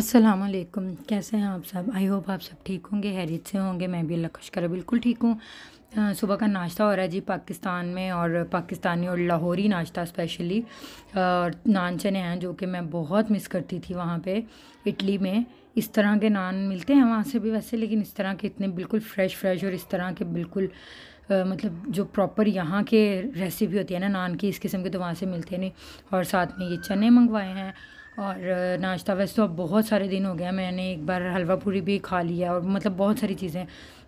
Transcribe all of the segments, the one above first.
अस्सलाम वालेकुम कैसे हैं आप सब आई होप आप सब ठीक होंगे हैरियत से होंगे मैं भी अल्लाह का बिल्कुल ठीक हूँ सुबह का नाश्ता हो रहा है जी पाकिस्तान में और पाकिस्तानी और लाहौरी नाश्ता स्पेशली और नान चने हैं जो कि मैं बहुत मिस करती थी वहाँ पे इटली में इस तरह के नान मिलते हैं वहाँ से भी वैसे लेकिन इस तरह के इतने बिल्कुल फ्रेश फ्रेश और इस तरह के बिल्कुल आ, मतलब जो प्रॉपर यहाँ के रेसिपी होती है ना नान की इस किस्म के तो वहाँ से मिलते नहीं और साथ में ये चने मंगवाए हैं और नाश्ता वैसे तो अब बहुत सारे दिन हो गया मैंने एक बार हलवा पूरी भी खा लिया और मतलब बहुत सारी चीज़ें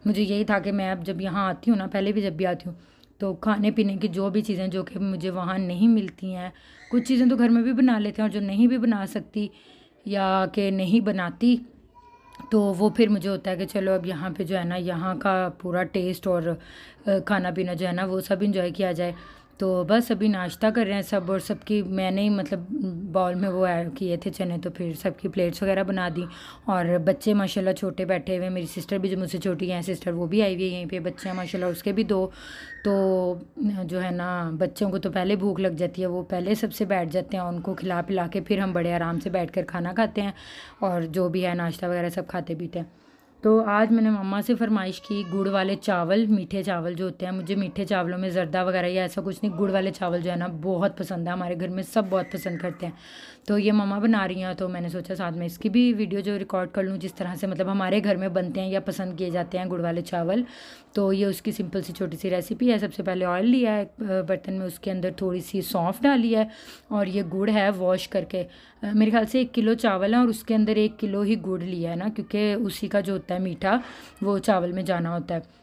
मुझे यही था कि मैं अब जब यहाँ आती हूँ ना पहले भी जब भी आती हूँ तो खाने पीने की जो भी चीज़ें जो कि मुझे वहाँ नहीं मिलती हैं कुछ चीज़ें तो घर में भी बना लेते हैं और जो नहीं भी बना सकती या कि नहीं बनाती तो वो फिर मुझे होता है कि चलो अब यहाँ पे जो है ना यहाँ का पूरा टेस्ट और खाना पीना जो है ना वो सब इंजॉय किया जाए तो बस अभी नाश्ता कर रहे हैं सब और सबकी मैंने ही मतलब बॉल में वो ऐड किए थे चने तो फिर सबकी प्लेट्स वगैरह बना दी और बच्चे माशाल्लाह छोटे बैठे हुए मेरी सिस्टर भी जो मुझसे छोटी हैं सिस्टर वो भी आई हुई है यहीं पे बच्चे हैं माशाल्लाह उसके भी दो तो जो है ना बच्चों को तो पहले भूख लग जाती है वो पहले सबसे बैठ जाते हैं उनको खिला पिला के फिर हम बड़े आराम से बैठ कर खाना खाते हैं और जो भी है नाश्ता वगैरह सब खाते पीते हैं तो आज मैंने मम्मा से फरमाइश की गुड़ वाले चावल मीठे चावल जो होते हैं मुझे मीठे चावलों में ज़रदा वगैरह या ऐसा कुछ नहीं गुड़ वाले चावल जो है ना बहुत पसंद है हमारे घर में सब बहुत पसंद करते हैं तो ये मम्मा बना रही हैं तो मैंने सोचा साथ में इसकी भी वीडियो जो रिकॉर्ड कर लूँ जिस तरह से मतलब हमारे घर में बनते हैं या पसंद किए जाते हैं गुड़ वाले चावल तो ये उसकी सिंपल सी छोटी सी रेसिपी है सबसे पहले ऑयल लिया है बर्तन में उसके अंदर थोड़ी सी सौंफ डाली है और ये गुड़ है वॉश करके मेरे ख्याल से एक किलो चावल है और उसके अंदर एक किलो ही गुड़ लिया है ना क्योंकि उसी का जो होता होता है मीठा वो चावल में जाना होता है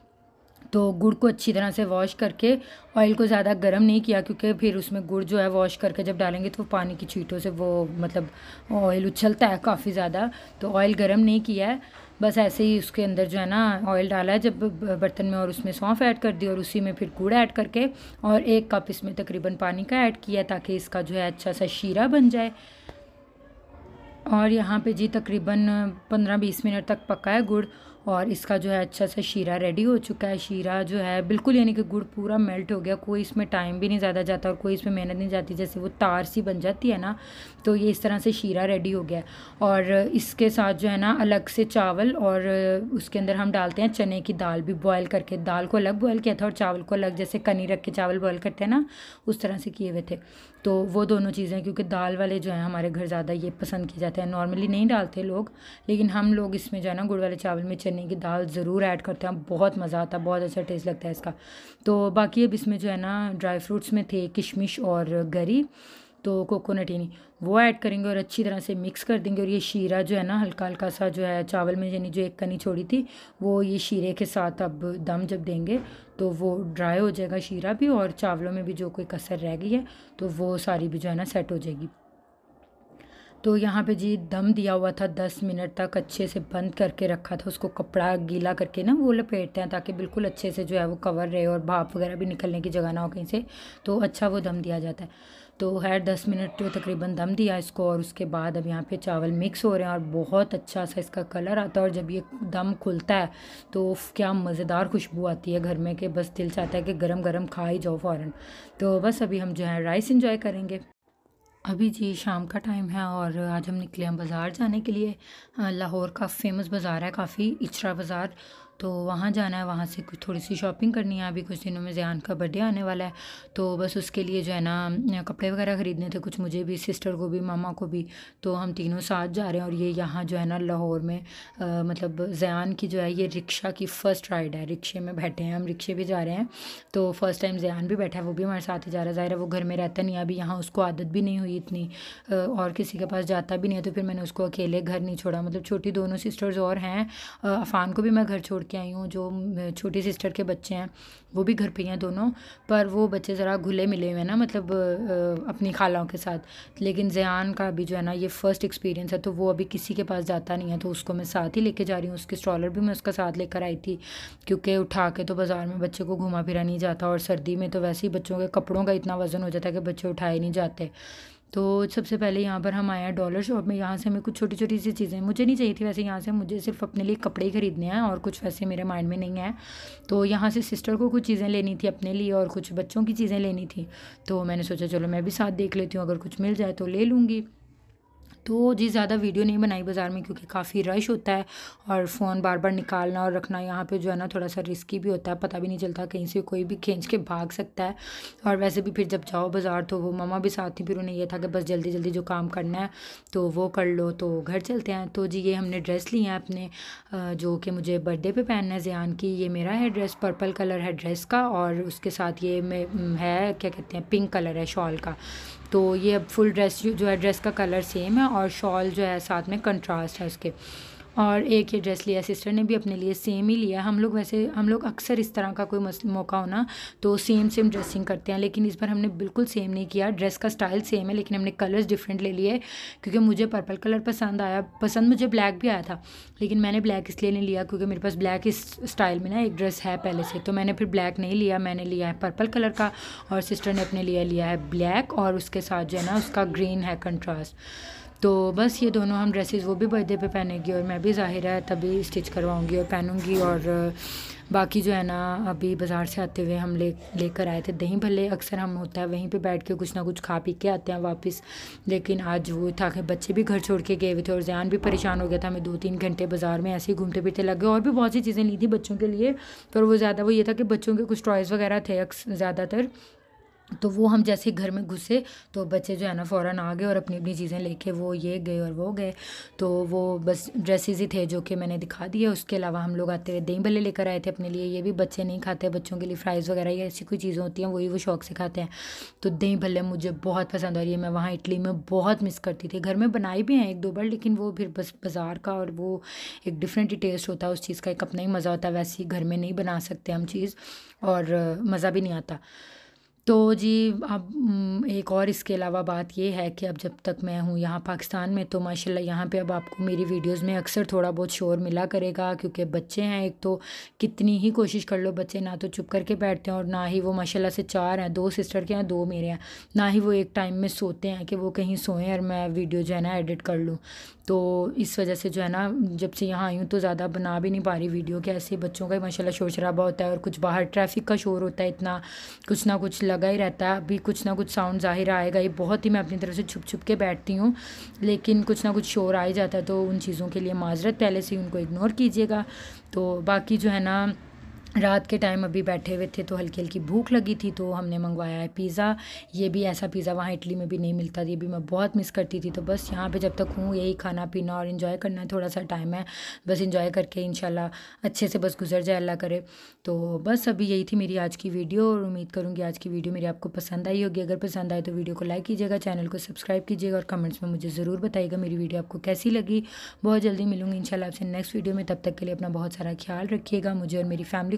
तो गुड़ को अच्छी तरह से वॉश करके ऑयल को ज़्यादा गर्म नहीं किया क्योंकि फिर उसमें गुड़ जो है वॉश करके जब डालेंगे तो पानी की चीटों से वो मतलब ऑयल उछलता है काफ़ी ज़्यादा तो ऑयल गर्म नहीं किया है बस ऐसे ही उसके अंदर जो है ना ऑयल डाला है जब बर्तन में और उसमें सौंफ ऐड कर दी और उसी में फिर गुड़ ऐड करके और एक कप इसमें तकरीबन पानी का ऐड किया ताकि इसका जो है अच्छा सा शीरा बन जाए और यहाँ पे जी तकरीबन पंद्रह बीस मिनट तक पका है गुड़ और इसका जो है अच्छा सा शीरा रेडी हो चुका है शीरा जो है बिल्कुल यानी कि गुड़ पूरा मेल्ट हो गया कोई इसमें टाइम भी नहीं ज़्यादा जाता और कोई इसमें मेहनत नहीं जाती जैसे वो तार सी बन जाती है ना तो ये इस तरह से शीरा रेडी हो गया और इसके साथ जो है ना अलग से चावल और उसके अंदर हम डालते हैं चने की दाल भी बॉयल करके दाल को अलग बॉयल किया था और चावल को अलग जैसे कनी रख के चावल बॉयल करते हैं ना उस तरह से किए हुए थे तो वो दोनों चीज़ें क्योंकि दाल वाले जो हैं हमारे घर ज़्यादा ये पसंद किए जाते हैं नॉर्मली नहीं डालते लोग लेकिन हम लोग इसमें जो है ना गुड़ वाले चावल में चने चने की दाल ज़रूर ऐड करते हैं बहुत मज़ा आता है बहुत अच्छा टेस्ट लगता है इसका तो बाकी अब इसमें जो है ना ड्राई फ्रूट्स में थे किशमिश और गरी तो कोकोनट ही वो ऐड करेंगे और अच्छी तरह से मिक्स कर देंगे और ये शीरा जो है ना हल्का हल्का सा जो है चावल में यानी जो एक कनी छोड़ी थी वो ये शीरे के साथ अब दम जब देंगे तो वो ड्राई हो जाएगा शीरा भी और चावलों में भी जो कोई कसर रह गई है तो वो सारी भी जो है ना सेट हो जाएगी तो यहाँ पे जी दम दिया हुआ था दस मिनट तक अच्छे से बंद करके रखा था उसको कपड़ा गीला करके ना वो लपेटते हैं ताकि बिल्कुल अच्छे से जो है वो कवर रहे और भाप वगैरह भी निकलने की जगह ना हो कहीं से तो अच्छा वो दम दिया जाता है तो हर दस मिनट तो तकरीबन दम दिया इसको और उसके बाद अब यहाँ पे चावल मिक्स हो रहे हैं और बहुत अच्छा सा इसका कलर आता है और जब ये दम खुलता है तो क्या मज़ेदार खुशबू आती है घर में कि बस दिल चाहता है कि गरम गरम खा ही जाओ फ़ौरन तो बस अभी हम जो है राइस इंजॉय करेंगे अभी जी शाम का टाइम है और आज हम निकले हैं बाज़ार जाने के लिए लाहौर का फेमस बाज़ार है काफ़ी इचरा बाज़ार तो वहाँ जाना है वहाँ से कुछ थोड़ी सी शॉपिंग करनी है अभी कुछ दिनों में जहान का बर्थडे आने वाला है तो बस उसके लिए जो है ना कपड़े वगैरह ख़रीदने थे कुछ मुझे भी सिस्टर को भी मामा को भी तो हम तीनों साथ जा रहे हैं और ये यहाँ जो है ना लाहौर में आ, मतलब जयान की जो है ये रिक्शा की फ़र्स्ट राइड है रिक्शे में बैठे हैं हम रिक्शे भी जा रहे हैं तो फ़र्स्ट टाइम जयान भी बैठा है वो भी हमारे साथ ही जा रहा है ज़ाहिर है वो घर में रहता नहीं है अभी यहाँ उसको आदत भी नहीं हुई इतनी और किसी के पास जाता भी नहीं है तो फिर मैंने उसको अकेले घर नहीं छोड़ा मतलब छोटी दोनों सिस्टर्स और हैं अफ़ान को भी मैं घर छोड़ के आई हूँ जो छोटी सिस्टर के बच्चे हैं वो भी घर पे हैं दोनों पर वो बच्चे ज़रा घुले मिले हुए हैं ना मतलब अपनी खालाओं के साथ लेकिन जयान का भी जो है ना ये फ़र्स्ट एक्सपीरियंस है तो वो अभी किसी के पास जाता नहीं है तो उसको मैं साथ ही लेके जा रही हूँ उसके स्ट्रॉलर भी मैं उसका साथ लेकर आई थी क्योंकि उठा के तो बाज़ार में बच्चे को घुमा फिरा नहीं जाता और सर्दी में तो वैसे ही बच्चों के कपड़ों का इतना वज़न हो जाता है कि बच्चे उठाए नहीं जाते तो सबसे पहले यहाँ पर हम आया डॉलर शॉप में यहाँ से हमें कुछ छोटी छोटी सी चीज़ें मुझे नहीं चाहिए थी वैसे यहाँ से मुझे सिर्फ अपने लिए कपड़े ही खरीदने हैं और कुछ वैसे मेरे माइंड में नहीं है तो यहाँ से सिस्टर को कुछ चीज़ें लेनी थी अपने लिए और कुछ बच्चों की चीज़ें लेनी थी तो मैंने सोचा चलो मैं भी साथ देख लेती हूँ अगर कुछ मिल जाए तो ले लूँगी तो जी ज़्यादा वीडियो नहीं बनाई बाज़ार में क्योंकि काफ़ी रश होता है और फ़ोन बार बार निकालना और रखना यहाँ पे जो है ना थोड़ा सा रिस्की भी होता है पता भी नहीं चलता कहीं से कोई भी खींच के भाग सकता है और वैसे भी फिर जब जाओ बाज़ार तो वो मामा भी साथ थी फिर उन्हें यह था कि बस जल्दी जल्दी जो काम करना है तो वो कर लो तो घर चलते हैं तो जी ये हमने ड्रेस ली है अपने जो कि मुझे बर्थडे पर पहनना है जहान की ये मेरा है ड्रेस पर्पल कलर है ड्रेस का और उसके साथ ये मैं है क्या कहते हैं पिंक कलर है शॉल का तो ये अब फुल ड्रेस जो है ड्रेस का कलर सेम है और शॉल जो है साथ में कंट्रास्ट है उसके और एक ये ड्रेस लिया सिस्टर ने भी अपने लिए सेम ही लिया हम लोग वैसे हम लोग अक्सर इस तरह का कोई मौका होना तो सेम सेम ड्रेसिंग करते हैं लेकिन इस बार हमने बिल्कुल सेम नहीं किया ड्रेस का स्टाइल सेम है लेकिन हमने कलर्स डिफरेंट ले लिए क्योंकि मुझे पर्पल कलर पसंद आया पसंद मुझे ब्लैक भी आया था लेकिन मैंने ब्लैक इसलिए नहीं लिया क्योंकि मेरे पास ब्लैक इस स्टाइल में ना एक ड्रेस है पहले से तो मैंने फिर ब्लैक नहीं लिया मैंने लिया है पर्पल कलर का और सिस्टर ने अपने लिए लिया है ब्लैक और उसके साथ जो है ना उसका ग्रीन है कंट्रास्ट तो बस ये दोनों हम ड्रेसेस वो भी बर्थडे पे पहनेगी और मैं भी ज़ाहिर है तभी स्टिच करवाऊँगी और पहनूँगी और बाकी जो है ना अभी बाज़ार से आते हुए हम ले लेकर आए थे दही भले अक्सर हम होता है वहीं पे बैठ के कुछ ना कुछ खा पी के आते हैं वापस लेकिन आज वो था कि बच्चे भी घर छोड़ के गए हुए थे और जान भी परेशान हो गया था हमें दो तीन घंटे बाज़ार में ऐसे ही घूमते फिरते लग गए और भी बहुत सी चीज़ें ली थी बच्चों के लिए पर वो ज़्यादा वो ये था कि बच्चों के कुछ टॉयज़ वगैरह थे ज़्यादातर तो वो हम जैसे घर में घुसे तो बच्चे जो है ना फ़ौर आ गए और अपनी अपनी चीज़ें लेके वो ये गए और वो गए तो वो बस ड्रेसेस ही थे जो कि मैंने दिखा दिए उसके अलावा हम लोग आते हुए दही भले लेकर आए थे अपने लिए ये भी बच्चे नहीं खाते बच्चों के लिए फ्राइज़ वगैरह ये ऐसी कोई चीज़ें होती हैं वही वो, वो शौक से खाते हैं तो दही भले मुझे बहुत पसंद आ रही है मैं वहाँ इटली में बहुत मिस करती थी घर में बनाई भी हैं एक दो बार लेकिन वो फिर बस बाज़ार का और वो एक डिफरेंट ही टेस्ट होता है उस चीज़ का एक अपना ही मज़ा होता है वैसे ही घर में नहीं बना सकते हम चीज़ और मज़ा भी नहीं आता तो जी अब एक और इसके अलावा बात ये है कि अब जब तक मैं हूँ यहाँ पाकिस्तान में तो माशाल्लाह यहाँ पे अब आपको मेरी वीडियोस में अक्सर थोड़ा बहुत शोर मिला करेगा क्योंकि बच्चे हैं एक तो कितनी ही कोशिश कर लो बच्चे ना तो चुप करके बैठते हैं और ना ही वो माशाल्लाह से चार हैं दो सिस्टर के हैं दो मेरे हैं ना ही वो एक टाइम में सोते हैं कि वो कहीं सोएँ और मैं वीडियो जो है ना एडिट कर लूँ तो इस वजह से जो है ना जब से यहाँ आई हूँ तो ज़्यादा बना भी नहीं पा रही वीडियो के ऐसे बच्चों का ही माशाला शोर शराबा होता है और कुछ बाहर ट्रैफिक का शोर होता है इतना कुछ ना कुछ लग लगा ही रहता है अभी कुछ ना कुछ साउंड ज़ाहिर आएगा ही बहुत ही मैं अपनी तरफ से छुप छुप के बैठती हूँ लेकिन कुछ ना कुछ शोर आ ही जाता है तो उन चीज़ों के लिए माजरत पहले से ही उनको इग्नोर कीजिएगा तो बाकी जो है ना रात के टाइम अभी बैठे हुए थे तो हल्की हल्की भूख लगी थी तो हमने मंगवाया है पिज़्ज़ा ये भी ऐसा पिज़्ज़ा वहाँ इटली में भी नहीं मिलता ये भी मैं बहुत मिस करती थी तो बस यहाँ पे जब तक हूँ यही खाना पीना और इन्जॉय करना है थोड़ा सा टाइम है बस इन्जॉय करके इन अच्छे से बस गुजर जाए अल्लाह करे तो बस अभी यही थी मेरी आज की वीडियो और उम्मीद करूँगी आज की वीडियो मेरी आपको पसंद आई होगी अगर पसंद आए तो वीडियो को लाइक कीजिएगा चैनल को सब्सक्राइब कीजिएगा और कमेंट्स में मुझे ज़रूर बताइएगा मेरी वीडियो आपको कैसी लगी बहुत जल्दी मिलूँगी इन आपसे नेक्स्ट वीडियो में तब तक के लिए अपना बहुत सारा ख्याल रखिएगा मुझे और मेरी फैमिली